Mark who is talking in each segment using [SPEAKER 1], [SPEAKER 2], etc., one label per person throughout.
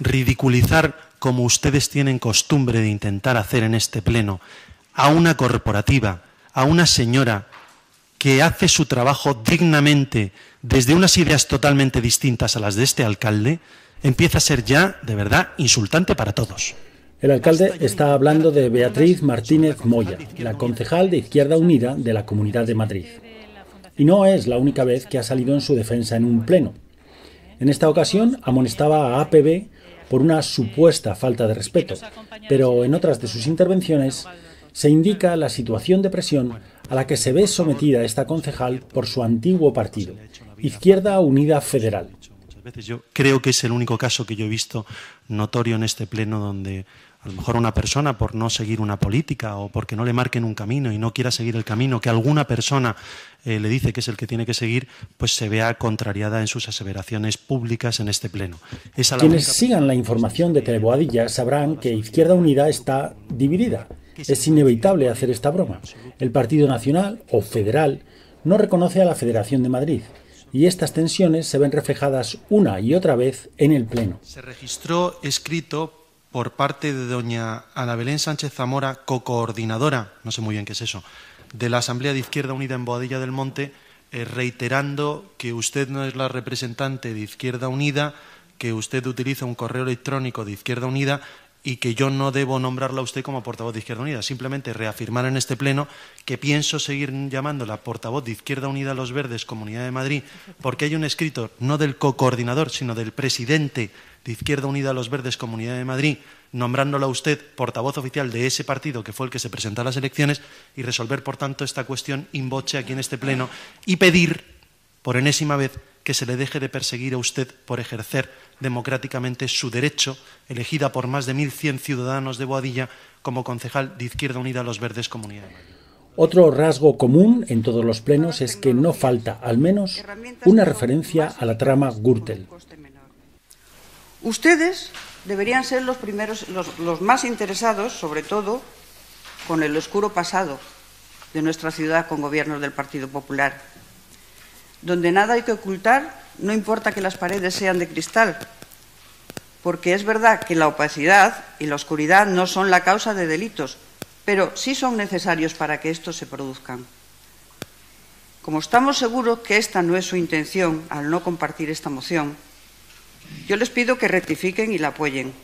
[SPEAKER 1] ridiculizar, como ustedes tienen costumbre de intentar hacer en este pleno, a una corporativa, a una señora que hace su trabajo dignamente desde unas ideas totalmente distintas a las de este alcalde, empieza a ser ya, de verdad, insultante para todos.
[SPEAKER 2] El alcalde está hablando de Beatriz Martínez Moya, la concejal de Izquierda Unida de la Comunidad de Madrid. Y no es la única vez que ha salido en su defensa en un pleno. En esta ocasión amonestaba a APB por una supuesta falta de respeto, pero en otras de sus intervenciones se indica la situación de presión a la que se ve sometida esta concejal por su antiguo partido, Izquierda Unida Federal.
[SPEAKER 1] Yo creo que es el único caso que yo he visto notorio en este pleno donde a lo mejor una persona por no seguir una política o porque no le marquen un camino y no quiera seguir el camino que alguna persona eh, le dice que es el que tiene que seguir, pues se vea contrariada en sus aseveraciones públicas en este pleno. Quienes sigan
[SPEAKER 2] la información de Teleboadilla sabrán que Izquierda Unida está dividida. Es inevitable hacer esta broma. El Partido Nacional o Federal no reconoce a la Federación de Madrid y estas tensiones se ven reflejadas una y otra vez en el Pleno.
[SPEAKER 1] Se registró escrito por parte de doña Ana Belén Sánchez Zamora, co-coordinadora... no sé muy bien qué es eso, de la Asamblea de Izquierda Unida en Boadilla del Monte, eh, reiterando que usted no es la representante de Izquierda Unida, que usted utiliza un correo electrónico de Izquierda Unida y que yo no debo nombrarla a usted como portavoz de Izquierda Unida, simplemente reafirmar en este Pleno que pienso seguir llamándola portavoz de Izquierda Unida a los Verdes, Comunidad de Madrid, porque hay un escrito no del co-coordinador, sino del presidente de Izquierda Unida a los Verdes, Comunidad de Madrid, nombrándola a usted portavoz oficial de ese partido que fue el que se presentó a las elecciones y resolver, por tanto, esta cuestión in aquí en este Pleno y pedir, por enésima vez, que se le deje de perseguir a usted por ejercer democráticamente su derecho, elegida por más de 1.100 ciudadanos de Boadilla como concejal de Izquierda Unida a los Verdes Comunidad
[SPEAKER 2] Otro rasgo común en todos los plenos es que no falta, al menos, una referencia a la trama Gürtel.
[SPEAKER 3] Ustedes deberían ser los primeros, los, los, más interesados, sobre todo, con el oscuro pasado de nuestra ciudad con gobiernos del Partido Popular donde nada hay que ocultar, no importa que las paredes sean de cristal, porque es verdad que la opacidad y la oscuridad no son la causa de delitos, pero sí son necesarios para que estos se produzcan. Como estamos seguros que esta no es su intención al no compartir esta moción, yo les pido que rectifiquen y la apoyen,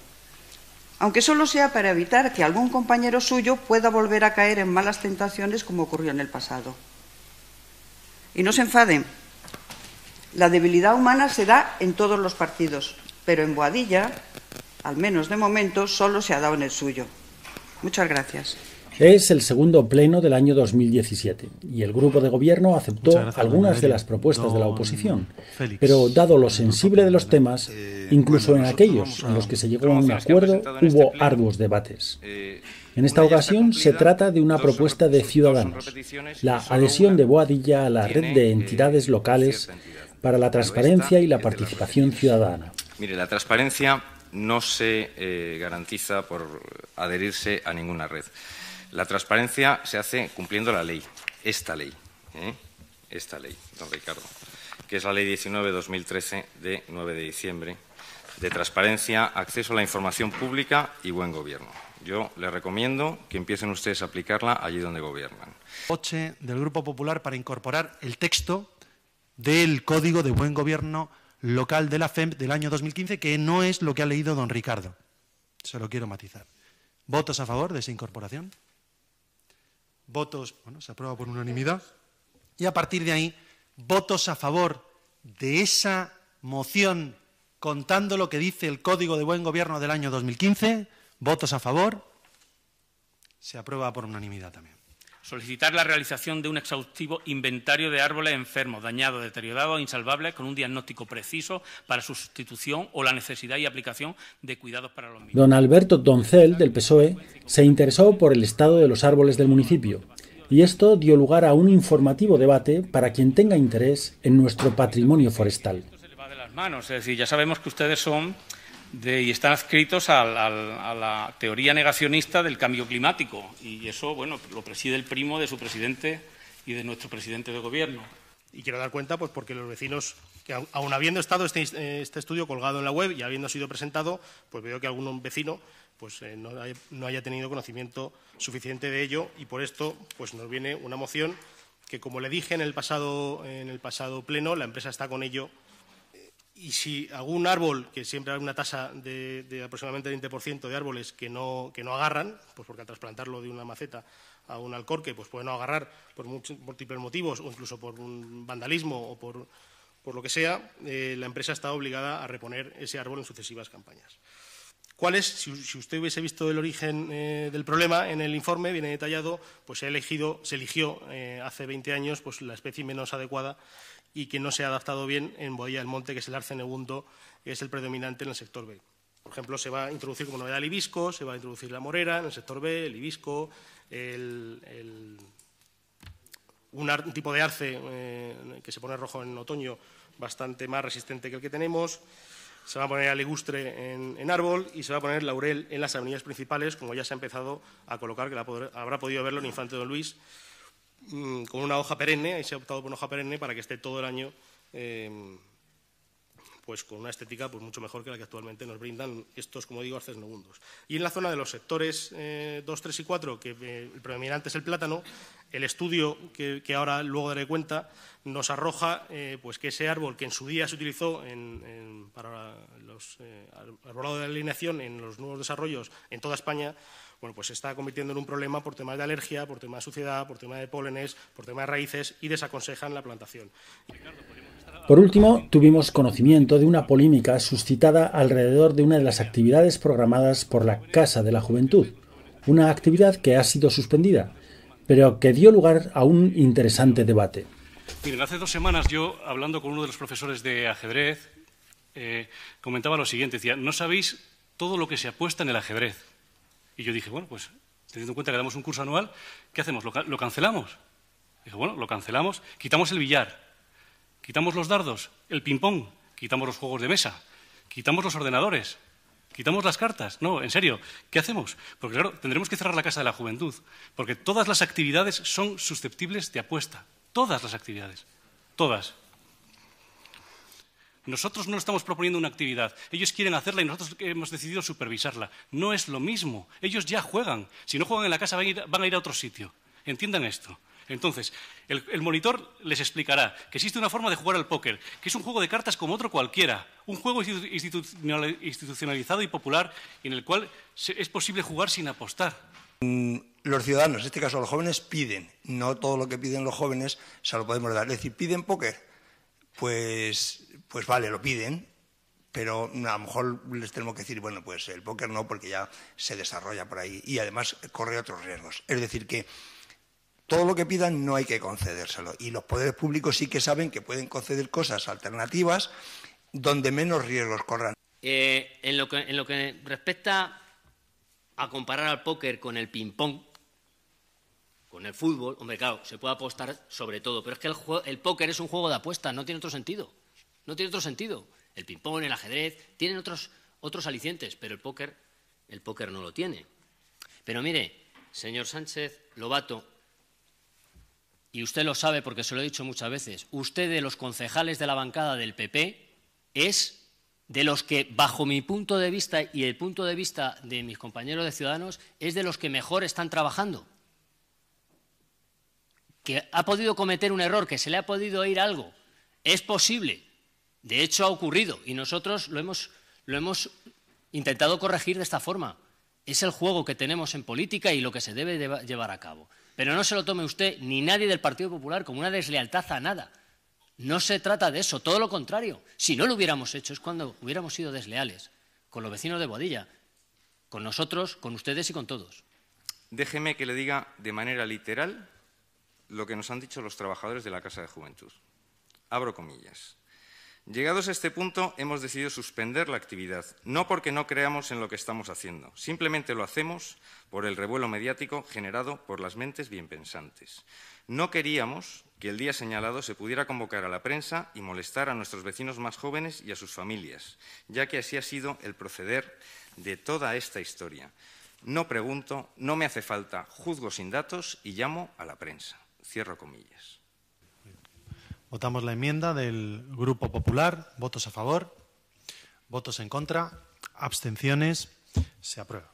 [SPEAKER 3] aunque solo sea para evitar que algún compañero suyo pueda volver a caer en malas tentaciones como ocurrió en el pasado. Y no se enfaden, la debilidad humana se da en todos los partidos, pero en Boadilla, al menos de momento, solo se ha dado en el suyo. Muchas gracias.
[SPEAKER 2] Es el segundo pleno del año 2017 y el grupo de gobierno aceptó algunas de las propuestas de la oposición, pero dado lo sensible de los temas, eh, incluso en aquellos en los que se llegó a un acuerdo, este hubo arduos debates. Eh, en esta ocasión se trata de una propuesta de ciudadanos, la adhesión de Boadilla a la red de entidades locales para la transparencia y la participación ciudadana.
[SPEAKER 4] Mire, la transparencia no se eh, garantiza por adherirse a ninguna red. La transparencia se hace cumpliendo la ley, esta ley, ¿eh? esta ley, don Ricardo, que es la Ley 19-2013 de 9 de diciembre de transparencia, acceso a la información pública y buen gobierno. Yo les recomiendo que empiecen ustedes a aplicarla allí donde gobiernan.
[SPEAKER 1] del Grupo Popular para incorporar el texto del Código de Buen Gobierno Local de la FEMP del año 2015, que no es lo que ha leído don Ricardo. Se lo quiero matizar. ¿Votos a favor de esa incorporación? Votos, bueno, se aprueba por unanimidad. Y a partir de ahí, votos a favor de esa moción contando lo que dice el Código de Buen Gobierno del año 2015, votos a favor, se aprueba por unanimidad también
[SPEAKER 3] solicitar la realización de un exhaustivo inventario de árboles enfermos, dañados, deteriorados, insalvables, con un diagnóstico preciso para su sustitución o la necesidad y aplicación de cuidados para
[SPEAKER 2] los mismos. Don Alberto Doncel, del PSOE, se interesó por el estado de los árboles del municipio y esto dio lugar a un informativo debate para quien tenga interés en nuestro patrimonio forestal
[SPEAKER 3] y están adscritos a, la teoría negacionista del cambio climático. Y eso, bueno, lo preside el primo de su presidente y de nuestro presidente de gobierno. Y quiero
[SPEAKER 5] dar cuenta, pues, porque los vecinos, que aun habiendo estado este, este, estudio colgado en la web y habiendo sido presentado, pues veo que algún vecino pues, eh, no, haya tenido conocimiento suficiente de ello y por esto pues, nos viene una moción que como le dije en el pasado en el pasado pleno la empresa está con ello y si algún árbol, que siempre hay una tasa de, aproximadamente 20% de árboles que no, agarran, pues porque al trasplantarlo de una maceta a un alcorque, pues puede no agarrar por múltiples motivos, o incluso por un vandalismo o por, lo que sea, eh, la empresa está obligada a reponer ese árbol en sucesivas campañas. ¿Cuál Si, usted hubiese visto el origen eh, del problema en el informe, viene detallado, pues se, elegido, se eligió eh, hace 20 años pues, la especie menos adecuada y que no se ha adaptado bien en Boya del Monte, que es el arce negundo, que es el predominante en el sector B. Por ejemplo, se va a introducir como novedad el hibisco, se va a introducir la morera en el sector B, el hibisco, un, tipo de arce eh, que se pone rojo en otoño bastante más resistente que el que tenemos se va a poner aligustre en, en, árbol y se va a poner laurel en las avenidas principales, como ya se ha empezado a colocar, que habrá podido verlo el infante don Luis, mm, con una hoja perenne, ahí se ha optado por una hoja perenne para que esté todo el año eh, pues con una estética pues mucho mejor que la que actualmente nos brindan estos, como digo, arcesnogundos. Y en la zona de los sectores 2, eh, 3 y 4, que eh, el predominante es el plátano, el estudio que, ahora luego daré cuenta nos arroja eh, pues que ese árbol que en su día se utilizó para los de alineación en los nuevos desarrollos en toda España, bueno, pues se está convirtiendo en un problema por temas de alergia, por temas de suciedad, por temas de pólenes, por temas de raíces y desaconsejan la plantación.
[SPEAKER 2] Por último, tuvimos conocimiento de una polémica suscitada alrededor de una de las actividades programadas por la Casa de la Juventud, una actividad que ha sido suspendida, pero que dio lugar a un interesante debate.
[SPEAKER 3] Miren, hace dos semanas yo, hablando con uno de los profesores de ajedrez, eh, comentaba lo siguiente, decía, no sabéis todo lo que se apuesta en el ajedrez. Y yo dije, bueno, pues teniendo en cuenta que damos un curso anual, ¿qué hacemos? ¿Lo, lo cancelamos? Dijo, bueno, lo cancelamos, quitamos el billar, Quitamos los dardos, el ping-pong, quitamos los juegos de mesa, quitamos los ordenadores, quitamos las cartas. No, en serio, ¿qué hacemos? Porque claro, tendremos que cerrar la Casa de la Juventud, porque todas las actividades son susceptibles de apuesta. Todas las actividades. Todas. Nosotros no estamos proponiendo una actividad. Ellos quieren hacerla y nosotros hemos decidido supervisarla. No es lo mismo. Ellos ya juegan. Si no juegan en la casa van a ir, a otro sitio. Entiendan esto. Entonces, el, monitor les explicará que existe una forma de jugar al póker, que es un juego de cartas como otro cualquiera, un juego institucionalizado y popular en el cual es posible jugar sin apostar.
[SPEAKER 4] Mm, los ciudadanos, en este caso los jóvenes, piden, no todo lo que piden los jóvenes se lo podemos dar. Es decir, piden póker, pues, pues vale, lo piden, pero a lo mejor les tenemos que decir, bueno, pues el póker no, porque ya se desarrolla por ahí y además corre otros riesgos. Es decir, que todo lo que pidan no hay que concedérselo. Y los poderes públicos sí que saben que pueden conceder cosas alternativas donde menos riesgos corran.
[SPEAKER 6] Eh, en, lo que, respecta a comparar al póker con el ping-pong, con el fútbol, hombre, claro, se puede apostar sobre todo, pero es que el, juego, póker es un juego de apuesta, no tiene otro sentido. No tiene otro sentido. El ping-pong, el ajedrez, tienen otros, otros alicientes, pero el póker, el póker no lo tiene. Pero mire, señor Sánchez Lobato, y usted lo sabe porque se lo he dicho muchas veces, usted de los concejales de la bancada del PP es de los que, bajo mi punto de vista y el punto de vista de mis compañeros de Ciudadanos, es de los que mejor están trabajando. Que ha podido cometer un error, que se le ha podido ir algo. Es posible. De hecho, ha ocurrido. Y nosotros lo hemos, lo hemos intentado corregir de esta forma. Es el juego que tenemos en política y lo que se debe llevar a cabo. Pero no se lo tome usted ni nadie del Partido Popular como una deslealtad a nada. No se trata de eso, todo lo contrario. Si no lo hubiéramos hecho es cuando hubiéramos sido desleales con los vecinos de Boadilla,
[SPEAKER 4] con nosotros, con ustedes y con todos. Déjeme que le diga de manera literal lo que nos han dicho los trabajadores de la Casa de Juventud. Abro comillas. Llegados a este punto, hemos decidido suspender la actividad, no porque no creamos en lo que estamos haciendo, simplemente lo hacemos por el revuelo mediático generado por las mentes bien pensantes. No queríamos que el día señalado se pudiera convocar a la prensa y molestar a nuestros vecinos más jóvenes y a sus familias, ya que así ha sido el proceder de toda esta historia. No pregunto, no me hace falta, juzgo sin datos y llamo a la prensa. Cierro comillas.
[SPEAKER 1] Votamos la enmienda del Grupo Popular. Votos a favor. Votos en contra. Abstenciones. Se aprueba.